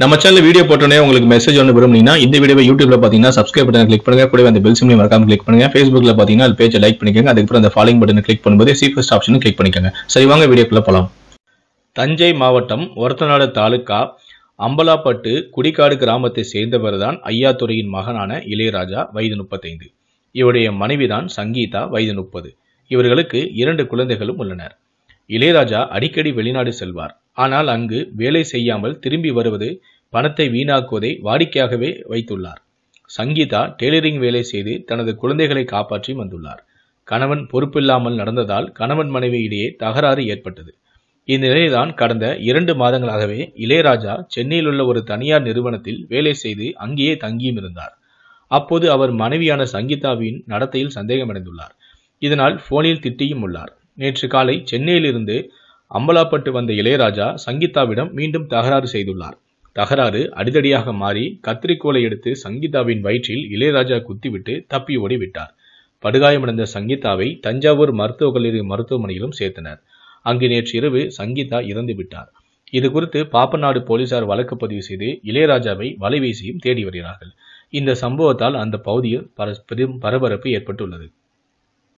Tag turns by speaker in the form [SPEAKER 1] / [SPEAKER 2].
[SPEAKER 1] நம்ம channel video போட்டோன்னே உங்களுக்கு மெசேஜ் ஒன்று விரும்புனீங்கன்னா இந்த வீடியோ யூடியூப்ல பார்த்தீங்கன்னா சப்ஸ்கிரைப் பட்டன் கிளிக் பண்ணுங்க கூட அந்த பெல் சிம்லையும் மறக்காம கிளிக் பண்ணுங்க ஃபேஸ்புக்ல பார்த்தீங்கன்னா அது பேஜை லைக் பண்ணிக்கோங்க அதுக்கப்புறம் அந்த ஃபாலோ பட்டன் கிளிக் பண்ணும்போது ஃபஸ்ட் ஆப்ஷனும் கிளிக் பண்ணிக்கோங்க சரி வாங்க வீடியோக்குள்ள போகலாம் தஞ்சை மாவட்டம் ஒரத்தநாடு தாலுக்கா அம்பலாப்பட்டு குடிக்காடு கிராமத்தை சேர்ந்தவர் தான் ஐயாத்துறையின் மகனான இளையராஜா வயது முப்பத்தைந்து இவருடைய மனைவிதான் சங்கீதா வயது முப்பது இவர்களுக்கு இரண்டு குழந்தைகளும் உள்ளனர் இளையராஜா அடிக்கடி வெளிநாடு செல்வார் ஆனால் அங்கு வேலை செய்யாமல் திரும்பி வருவது பணத்தை வீணாக்குவதை வாடிக்கையாகவே வைத்துள்ளார் சங்கீதா டெய்லரிங் வேலை செய்து தனது குழந்தைகளை காப்பாற்றி வந்துள்ளார் கணவன் பொறுப்பில்லாமல் நடந்ததால் கணவன் மனைவி இடையே தகராறு ஏற்பட்டது இந்நிலையில்தான் கடந்த இரண்டு மாதங்களாகவே இளையராஜா சென்னையில் உள்ள ஒரு தனியார் நிறுவனத்தில் வேலை செய்து அங்கேயே தங்கியும் இருந்தார் அப்போது அவர் மனைவியான சங்கீதாவின் நடத்தையில் சந்தேகமடைந்துள்ளார் இதனால் போனில் திட்டியும் உள்ளார் நேற்று காலை சென்னையிலிருந்து அம்பலாப்பட்டு வந்த இளையராஜா சங்கீதாவிடம் மீண்டும் தகராறு செய்துள்ளார் தகராறு அடிதடியாக மாறி கத்திரிக்கோலை எடுத்து சங்கீதாவின் வயிற்றில் இளையராஜா குத்திவிட்டு தப்பி ஓடிவிட்டார் விட்டார் படுகாயமடைந்த சங்கீதாவை தஞ்சாவூர் மருத்துவக் கல்லூரி மருத்துவமனையிலும் சேர்த்தனர் அங்கு நேற்று இரவு சங்கீதா இறந்து விட்டார் இது குறித்து பாப்பநாடு போலீசார் வழக்கு பதிவு செய்து இளையராஜாவை வலைவீசியும் தேடி வருகிறார்கள் இந்த சம்பவத்தால் அந்த பகுதியில் பெரும் பரபரப்பு ஏற்பட்டுள்ளது